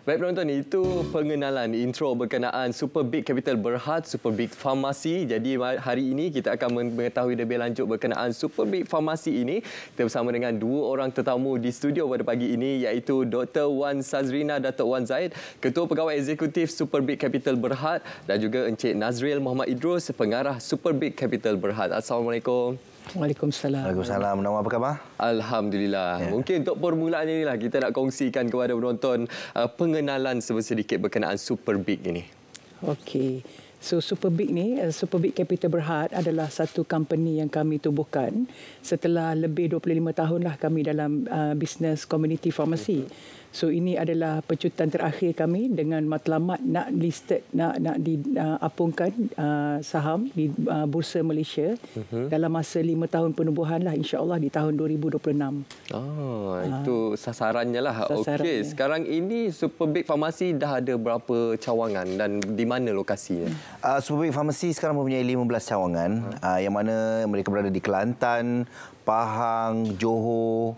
Baik penonton, itu pengenalan intro berkenaan Super Big Capital Berhad, Super Big Farmasi. Jadi hari ini kita akan mengetahui lebih lanjut berkenaan Super Big Farmasi ini. Kita bersama dengan dua orang tetamu di studio pada pagi ini iaitu Dr. Wan Sazrina, Dr. Wan Zaid, Ketua Pegawai Eksekutif Super Big Capital Berhad dan juga Encik Nazril Muhammad Idrus, Pengarah Super Big Capital Berhad. Assalamualaikum. Waalaikumsalam. Waalaikumsalam. Nama apa khabar? Alhamdulillah. Ya. Mungkin untuk permulaannya lah kita nak kongsikan kepada penonton uh, pengenalan sebesar sedikit berkenaan Super Big ini. Okey. So Superbig ni, uh, eh, Superbig Capital Berhad adalah satu company yang kami tubuhkan setelah lebih 25 tahun lah kami dalam uh, bisnes community pharmacy. So ini adalah pecutan terakhir kami dengan matlamat nak listed nak nak diapungkan uh, uh, saham di uh, bursa Malaysia uh-huh. dalam masa lima tahun penubuhan lah insyaallah di tahun 2026. Ah oh, itu uh, sasarannya lah. Sasaran, Okey, sekarang ini Superbig Farmasi dah ada berapa cawangan dan di mana lokasinya? Uh-huh. Uh, ah, Superbeat Pharmacy sekarang mempunyai 15 cawangan hmm. uh, yang mana mereka berada di Kelantan, Pahang, Johor,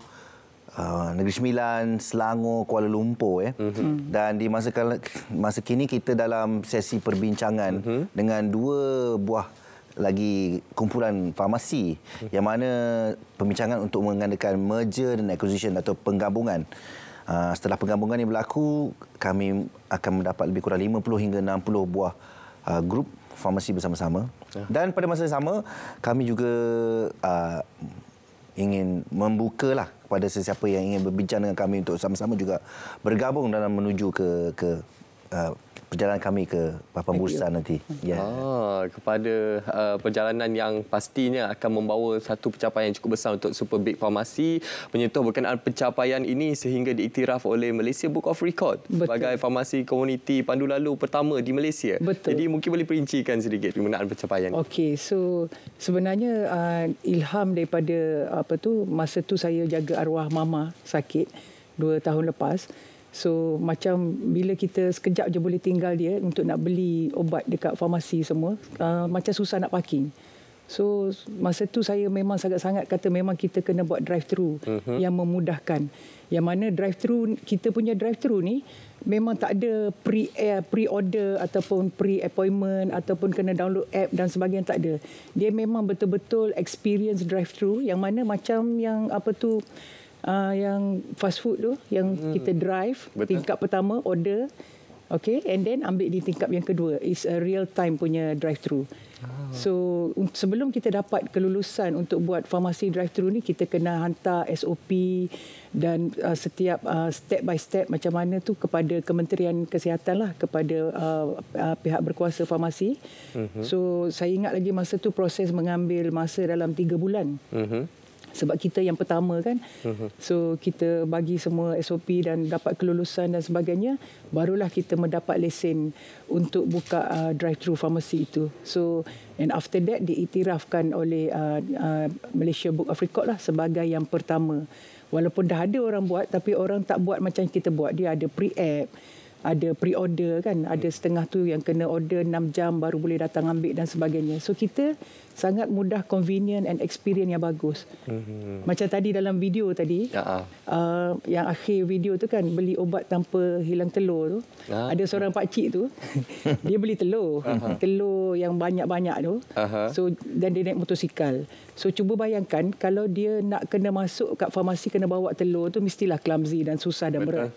Uh, Negeri Sembilan, Selangor, Kuala Lumpur eh. hmm, hmm. Dan di masa masa kini kita dalam sesi perbincangan hmm dengan dua buah lagi kumpulan farmasi hmm yang mana perbincangan untuk mengadakan merger dan acquisition atau penggabungan. Uh, setelah penggabungan ini berlaku, kami akan mendapat lebih kurang 50 hingga 60 buah uh, grup farmasi bersama-sama. Ya. Dan pada masa yang sama, kami juga uh, ingin lah kepada sesiapa yang ingin berbincang dengan kami untuk sama-sama juga bergabung dalam menuju ke ke uh, perjalanan kami ke Papan Bursa nanti. Hmm. Yeah. Ah, kepada uh, perjalanan yang pastinya akan membawa satu pencapaian yang cukup besar untuk Super Big Farmasi menyentuh berkenaan pencapaian ini sehingga diiktiraf oleh Malaysia Book of Record Betul. sebagai farmasi komuniti pandu lalu pertama di Malaysia. Betul. Jadi mungkin boleh perincikan sedikit penggunaan pencapaian. Okey, so sebenarnya uh, ilham daripada apa tu masa tu saya jaga arwah mama sakit dua tahun lepas So macam bila kita sekejap je boleh tinggal dia untuk nak beli obat dekat farmasi semua, uh, macam susah nak parking. So masa tu saya memang sangat-sangat kata memang kita kena buat drive-thru uh-huh. yang memudahkan. Yang mana drive-thru kita punya drive-thru ni memang tak ada pre eh, pre-order ataupun pre-appointment ataupun kena download app dan sebagainya tak ada. Dia memang betul-betul experience drive-thru yang mana macam yang apa tu uh, yang fast food tu yang hmm. kita drive Betul. tingkap pertama order okay and then ambil di tingkap yang kedua is a real time punya drive through ah. So sebelum kita dapat kelulusan untuk buat farmasi drive through ni kita kena hantar SOP dan uh, setiap uh, step by step macam mana tu kepada Kementerian Kesihatan lah kepada uh, uh, pihak berkuasa farmasi. Uh-huh. So saya ingat lagi masa tu proses mengambil masa dalam 3 bulan. Uh-huh sebab kita yang pertama kan mhm. so kita bagi semua SOP dan dapat kelulusan dan sebagainya barulah kita mendapat lesen untuk buka uh, drive through farmasi itu so and after that diiktirafkan oleh uh, uh, Malaysia Book of Record lah sebagai yang pertama walaupun dah ada orang buat tapi orang tak buat macam kita buat dia ada pre-app ada pre-order kan ada hmm. setengah tu yang kena order 6 jam baru boleh datang ambil dan sebagainya so kita sangat mudah, convenient and experience yang bagus. Mm-hmm. Macam tadi dalam video tadi, uh-huh. uh, yang akhir video tu kan beli ubat tanpa hilang telur tu. Uh-huh. Ada seorang pak cik tu, dia beli telur, uh-huh. telur yang banyak-banyak tu. Uh-huh. So dan dia naik motosikal. So cuba bayangkan kalau dia nak kena masuk kat farmasi kena bawa telur tu mestilah clumsy dan susah dan berat.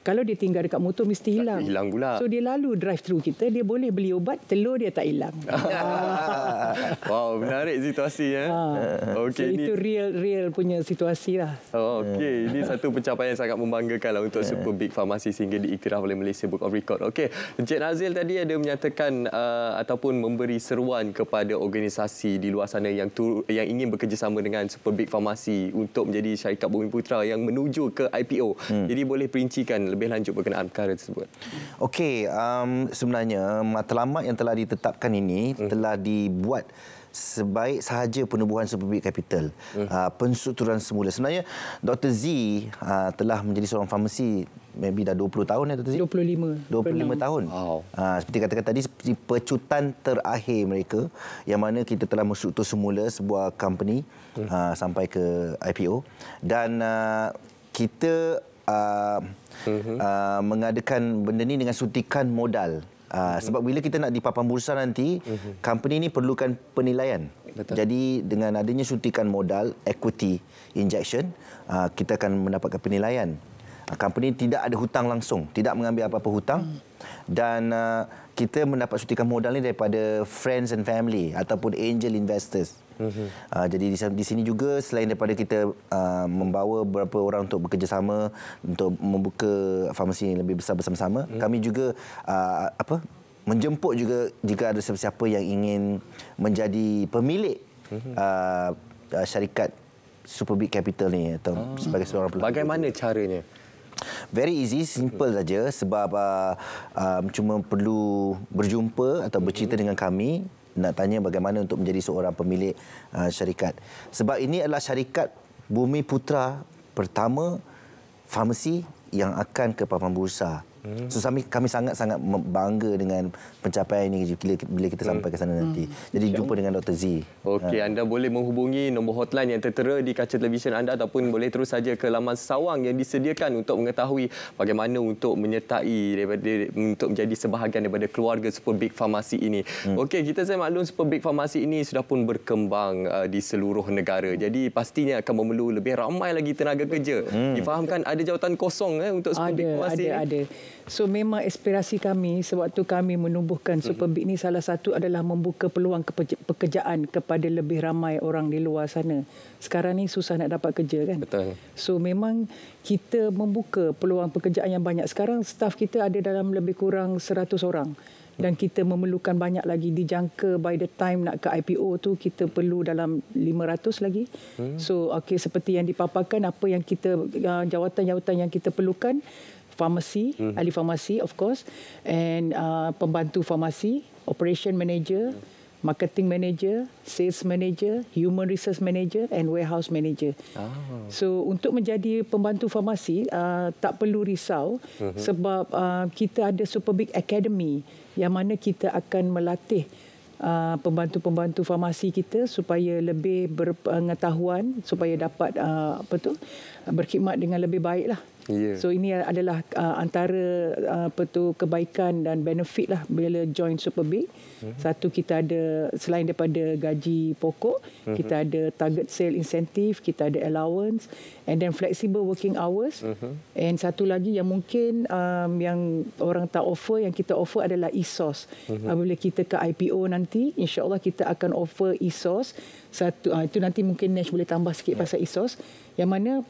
Kalau dia tinggal dekat motor mesti hilang. hilang pula. So dia lalu drive through kita, dia boleh beli ubat, telur dia tak hilang. Wah. Wow, menarik situasi ya. Ha. Eh, okay, so, ini... itu real real punya situasi lah. Oh, okay, yeah. ini satu pencapaian yang sangat membanggakan lah untuk yeah. Super Big Farmasi sehingga diiktiraf oleh Malaysia Book of Record. Okay, Encik Nazil tadi ada menyatakan uh, ataupun memberi seruan kepada organisasi di luar sana yang tu, yang ingin bekerjasama dengan Super Big Farmasi untuk menjadi syarikat Bumi Putra yang menuju ke IPO. Hmm. Jadi boleh perincikan lebih lanjut berkenaan perkara tersebut. Okay, um, sebenarnya matlamat yang telah ditetapkan ini hmm. telah dibuat sebaik sahaja penubuhan sepubik kapital hmm. uh, pensuturan semula sebenarnya Dr Z uh, telah menjadi seorang farmasi maybe dah 20 tahun ya Dr Z 25 25 tahun wow. uh, seperti kata-kata tadi seperti pecutan terakhir mereka yang mana kita telah menstruktur semula sebuah company hmm. uh, sampai ke IPO dan uh, kita uh, uh-huh. uh, mengadakan benda ini dengan suntikan modal Uh, Sebab bila kita nak di papan bursa nanti, mm -hmm. company ini perlukan penilaian. Betul. Jadi dengan adanya suntikan modal, equity injection, uh, kita akan mendapatkan penilaian. Uh, company tidak ada hutang langsung, tidak mengambil apa-apa hutang. Mm. Dan uh, kita mendapat suntikan modal ini daripada friends and family ataupun angel investors. Mm-hmm. Uh, jadi di, di sini juga selain daripada kita uh, membawa beberapa orang untuk bekerjasama untuk membuka farmasi yang lebih besar bersama-sama, mm-hmm. kami juga uh, apa menjemput juga jika ada sesiapa yang ingin menjadi pemilik mm-hmm. uh, uh, syarikat Superbit Capital ni atau oh. sebagai seorang pelaku. Bagaimana caranya? Very easy, simple saja sebab uh, um, cuma perlu berjumpa atau bercerita mm-hmm. dengan kami nak tanya bagaimana untuk menjadi seorang pemilik uh, syarikat. Sebab ini adalah syarikat Bumi Putra pertama farmasi yang akan ke papan bursa Hmm. So kami kami sangat-sangat bangga dengan pencapaian ini bila, bila kita hmm. sampai ke sana hmm. nanti. Jadi okay. jumpa dengan Dr. Z. Okey, ha. anda boleh menghubungi nombor hotline yang tertera di kaca televisyen anda ataupun boleh terus saja ke laman Sawang yang disediakan untuk mengetahui bagaimana untuk menyertai daripada untuk menjadi sebahagian daripada keluarga Super Big Farmasi ini. Hmm. Okey, kita saya maklum Super Big Farmasi ini sudah pun berkembang uh, di seluruh negara. Hmm. Jadi pastinya akan memerlu lebih ramai lagi tenaga kerja. Hmm. Difahamkan ada jawatan kosong eh untuk Super ada, Big Farmasi. Ada ada ada. So memang aspirasi kami sewaktu kami menubuhkan Superbig ini salah satu adalah membuka peluang pekerjaan kepada lebih ramai orang di luar sana. Sekarang ni susah nak dapat kerja kan? Betul. So memang kita membuka peluang pekerjaan yang banyak. Sekarang Staf kita ada dalam lebih kurang 100 orang dan kita memerlukan banyak lagi dijangka by the time nak ke IPO tu kita perlu dalam 500 lagi. Hmm. So okey seperti yang dipaparkan apa yang kita ah, jawatan-jawatan yang kita perlukan farmasi, mm-hmm. ahli farmasi of course, and uh, pembantu farmasi, operation manager, marketing manager, sales manager, human resource manager and warehouse manager. Ah. So untuk menjadi pembantu farmasi uh, tak perlu risau mm-hmm. sebab uh, kita ada Superbig Academy yang mana kita akan melatih Uh, pembantu-pembantu farmasi kita supaya lebih berpengetahuan supaya dapat uh, apa tu berkhidmat dengan lebih baiklah Yeah. So ini adalah uh, antara uh, tu kebaikan dan benefit lah bila join Super B. Mm-hmm. Satu kita ada selain daripada gaji pokok, mm-hmm. kita ada target sale insentif, kita ada allowance and then flexible working hours. Mm-hmm. And satu lagi yang mungkin um, yang orang tak offer yang kita offer adalah ESOS. Mm-hmm. Apabila kita ke IPO nanti, insya-Allah kita akan offer ESOS. Satu uh, itu nanti mungkin Nash boleh tambah sikit yeah. pasal ESOS yang mana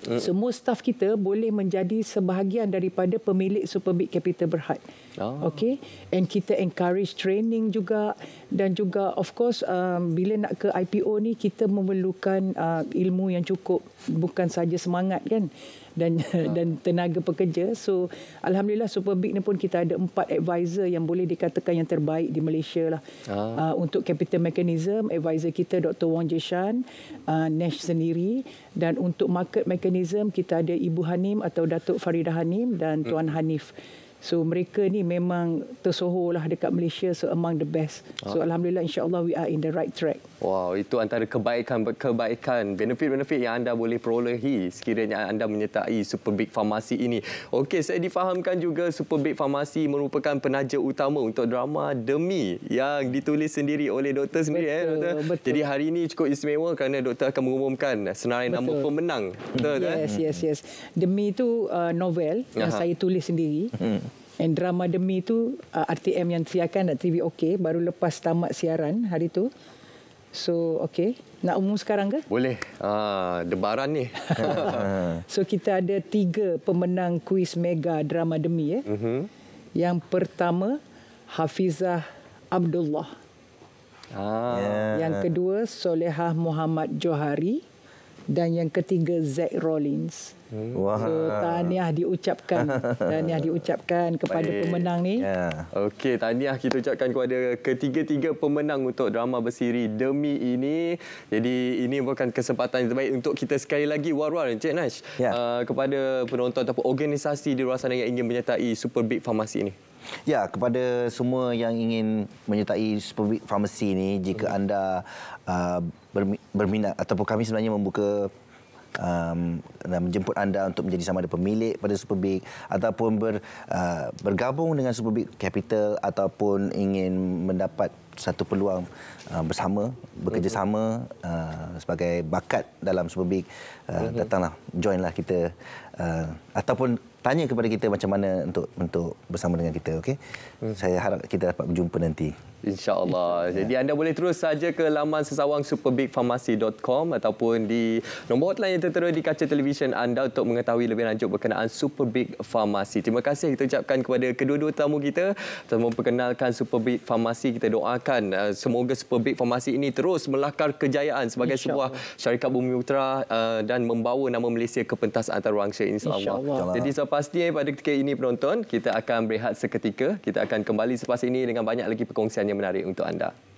semua staf kita boleh menjadi sebahagian daripada pemilik Superbit Capital Berhad. Oh. Okay. And kita encourage training juga. Dan juga of course um, bila nak ke IPO ni kita memerlukan uh, ilmu yang cukup. Bukan saja semangat kan. Dan oh. dan tenaga pekerja. So Alhamdulillah Superbig ni pun kita ada empat advisor yang boleh dikatakan yang terbaik di Malaysia lah. Oh. Uh, untuk capital mechanism, advisor kita Dr. Wong Jishan, uh, Nash sendiri. Dan untuk market mechanism kita ada Ibu Hanim atau Datuk Faridah Hanim dan hmm. Tuan Hanif. So mereka ni memang tersohor lah dekat Malaysia so among the best. So ah. alhamdulillah insyaallah we are in the right track. Wow, itu antara kebaikan kebaikan benefit-benefit yang anda boleh perolehi sekiranya anda menyertai Super Big Farmasi ini. Okey, saya difahamkan juga Super Big Farmasi merupakan penaja utama untuk drama Demi yang ditulis sendiri oleh doktor sendiri betul, eh, doktor. Betul. Jadi hari ini cukup istimewa kerana doktor akan mengumumkan senarai betul. nama pemenang. Betul. Yes, eh? yes, yes. Demi itu uh, novel Aha. yang saya tulis sendiri. Hmm. And drama demi tu uh, RTM yang siarkan nak TV OK baru lepas tamat siaran hari tu. So okey. Nak umum sekarang ke? Boleh. Ah, debaran ni. Ah. so kita ada tiga pemenang kuis mega drama demi ya. Eh? Mm-hmm. Yang pertama Hafizah Abdullah. Ah. Ya. Yang kedua Solehah Muhammad Johari dan yang ketiga Zack Rollins. Hmm. Wah. So tahniah diucapkan Tahniah diucapkan kepada Baik. pemenang ni yeah. Okey tahniah kita ucapkan kepada ketiga-tiga pemenang Untuk drama bersiri Demi ini Jadi ini bukan kesempatan yang terbaik Untuk kita sekali lagi war-war Encik Nash yeah. uh, Kepada penonton ataupun organisasi di luar sana Yang ingin menyertai Super Big Pharmacy ini Ya, kepada semua yang ingin menyertai big Pharmacy ini, jika hmm. anda uh, berminat ataupun kami sebenarnya membuka um, dan menjemput anda untuk menjadi sama ada pemilik pada Super ataupun ber, uh, bergabung dengan Super Capital ataupun ingin mendapat satu peluang uh, bersama bekerjasama mhm. uh, sebagai bakat dalam Super uh, mhm. datanglah joinlah kita uh, ataupun tanya kepada kita macam mana untuk untuk bersama dengan kita okey hmm. saya harap kita dapat berjumpa nanti insyaallah jadi anda boleh terus saja ke laman sesawang superbigpharmacy.com ataupun di nombor hotline yang tertera di kaca televisyen anda untuk mengetahui lebih lanjut berkenaan Superbig Pharmacy terima kasih kita ucapkan kepada kedua-dua tamu kita telah memperkenalkan Superbig Pharmacy kita doakan uh, semoga Superbig Pharmacy ini terus melakar kejayaan sebagai sebuah syarikat bumi putra uh, dan membawa nama Malaysia ke pentas antarabangsa insyaallah insyaallah jadi pasti pada ketika ini penonton, kita akan berehat seketika. Kita akan kembali selepas ini dengan banyak lagi perkongsian yang menarik untuk anda.